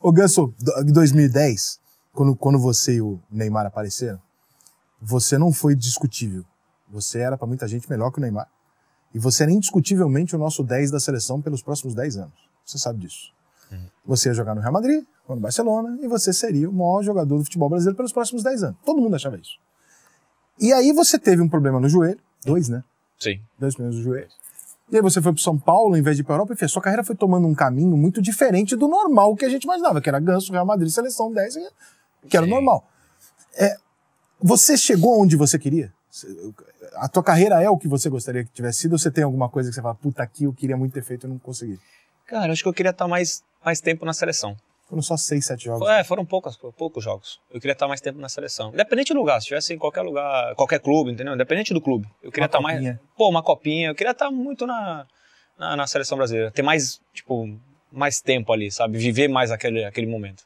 Ô Ganso, 2010, quando, quando você e o Neymar apareceram, você não foi discutível. Você era, para muita gente, melhor que o Neymar. E você era indiscutivelmente o nosso 10 da seleção pelos próximos 10 anos. Você sabe disso. Uhum. Você ia jogar no Real Madrid, ou no Barcelona, e você seria o maior jogador do futebol brasileiro pelos próximos 10 anos. Todo mundo achava isso. E aí você teve um problema no joelho, dois, né? Sim. Dois problemas no joelho. E aí você foi para São Paulo, em vez de ir para Europa, enfim, a sua carreira foi tomando um caminho muito diferente do normal que a gente imaginava, que era ganso, Real Madrid, seleção 10, que era Sim. normal. É, você chegou onde você queria? A tua carreira é o que você gostaria que tivesse sido? Ou você tem alguma coisa que você fala, puta, aqui eu queria muito ter feito e não consegui? Cara, acho que eu queria estar mais, mais tempo na seleção. Foram só seis, sete jogos. É, foram poucas, poucos jogos. Eu queria estar mais tempo na seleção. Independente do lugar, se tivesse em qualquer lugar, qualquer clube, entendeu? Independente do clube. Eu queria uma estar copinha. mais. Pô, uma copinha. Eu queria estar muito na, na, na, seleção brasileira. Ter mais, tipo, mais tempo ali, sabe? Viver mais aquele, aquele momento.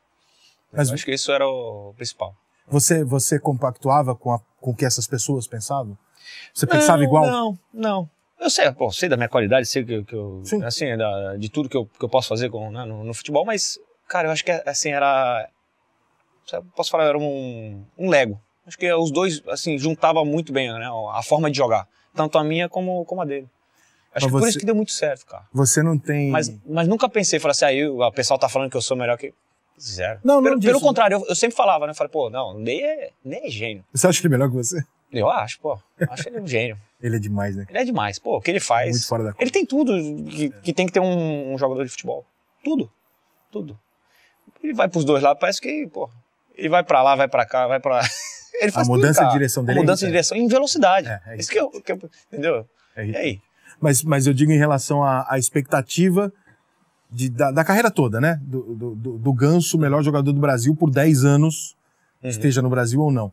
Mas, eu acho que isso era o principal. Você, você compactuava com, a, com o que essas pessoas pensavam? Você não, pensava igual? Não, não. Eu sei, pô, sei da minha qualidade, sei que, que eu. Assim, da, de tudo que eu, que eu posso fazer com, né, no, no futebol, mas Cara, eu acho que assim, era. Posso falar, era um, um Lego. Acho que os dois, assim, juntavam muito bem né, a forma de jogar. Tanto a minha como, como a dele. Acho mas que você, por isso que deu muito certo, cara. Você não tem. Mas, mas nunca pensei, falei assim, aí ah, o pessoal tá falando que eu sou melhor que. Zero. Não, não pelo, disso. pelo contrário, eu, eu, sempre falava, né? Eu falei, pô, não, Ney é, Ney é gênio. Você acha que ele é melhor que você? Eu acho, pô. Acho ele um gênio. ele é demais, né? Ele é demais, pô. O que ele faz. Muito fora da conta. Ele tem tudo que, que tem que ter um, um jogador de futebol. Tudo. Tudo. Ele vai pros dois lados, parece que, pô, ele vai para lá, vai para cá, vai para Ele faz é A mudança de direção dele. A mudança é de direção em velocidade. É, é isso. que eu, é que eu, é entendeu? É E aí? Mas, mas eu digo em relação à, à expectativa de, da, da, carreira toda, né? Do, do, do, do Ganso, melhor jogador do Brasil por 10 anos, uhum. esteja no Brasil ou não.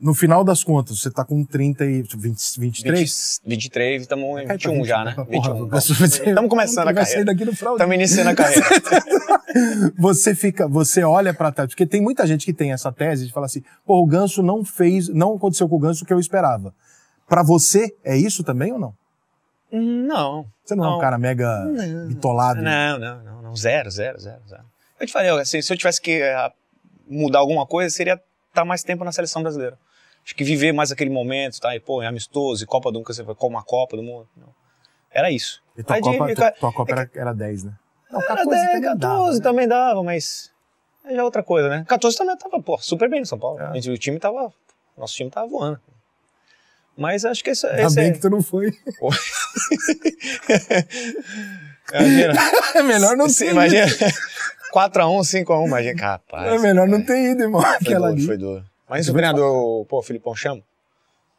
No final das contas, você tá com 30 e 20, 23? 20, 23, estamos em 21 é, tá já, né? 21. Tá estamos começando a carreira. daqui Estamos iniciando a carreira. você fica, você olha para trás, porque tem muita gente que tem essa tese de falar assim: "Pô, o Ganso não fez, não aconteceu com o Ganso o que eu esperava". Para você é isso também ou não? Não. Você não, não. é um cara mega não, bitolado? Não, não, não, não, zero, zero, zero, zero. Eu te falei, assim, se eu tivesse que eh, mudar alguma coisa, seria estar tá mais tempo na seleção brasileira. Acho que viver mais aquele momento, tá? E, pô, é amistoso, e Copa do Mundo, você vai como uma Copa do Mundo. Não. Era isso. E tua Aí, Copa, de, tua, tua Copa é era, era 10, né? Não, 14, era 10, 14 dava, né? também dava, mas é outra coisa, né? 14 também tava, pô, super bem no São Paulo. É. Gente, o time tava, nosso time tava voando. Mas acho que esse, Ainda esse bem é... que tu não foi. é melhor não ser. Imagina, 4x1, 5x1, imagina, rapaz. É melhor não ter ido, irmão. Foi aquela foi dor. Mas o treinador, pô, Filipão chama,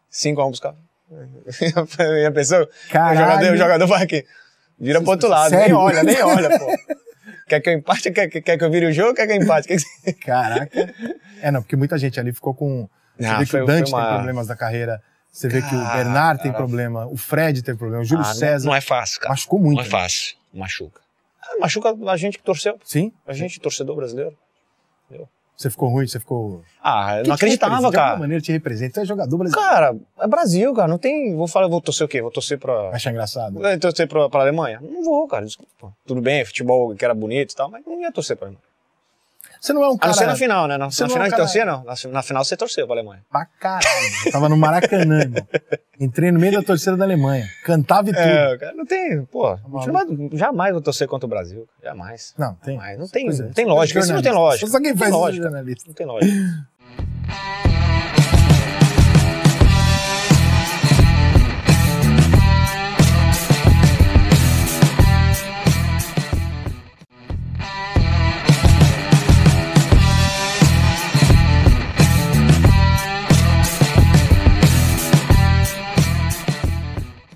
cinco vamos buscar. Já a pessoa, O jogador, o jogador vai aqui. Vira pro outro lado. Sério? Nem olha, nem olha, pô. Quer que eu empate? Quer, quer que eu vire o jogo? Quer que eu empate? Quer que... Caraca. É, não, porque muita gente ali ficou com. Você ah, vê que o Dante uma... tem problemas da carreira. Você cara, vê que o Bernard tem problema, o Fred tem problema, o Júlio ah, é- César. Não é fácil, cara. Machucou muito. Não é né? fácil. Machuca. Ah, machuca a gente que torceu. Sim. A gente, torcedor brasileiro. Entendeu? Você ficou ruim? Você ficou. Ah, eu que não acreditava, cara. De alguma maneira te representa. Você é jogador brasileiro. Cara, é Brasil, cara. Não tem. Vou falar, vou torcer o quê? Vou torcer pra. Achar engraçado? Vou torcer pra, pra Alemanha? Não vou, cara. Desculpa. Tudo bem, futebol que era bonito e tal, mas não ia torcer pra Alemanha. Você não é um cara. A não ser na final, né? Na, na é final é um cara... de torcer, não. Na, na, final você torceu pra Alemanha. Pra caralho. Eu tava no Maracanã, irmão. Entrei no meio da torcida da Alemanha. Cantava e é, tudo. É, cara, não tem, pô, jamais, tá jamais vou torcer contra o Brasil. Jamais. Não, tem. Jamais. Não, tem, não tem Isso não tem lógica. Só quem faz é não tem lógica. Não tem lógica.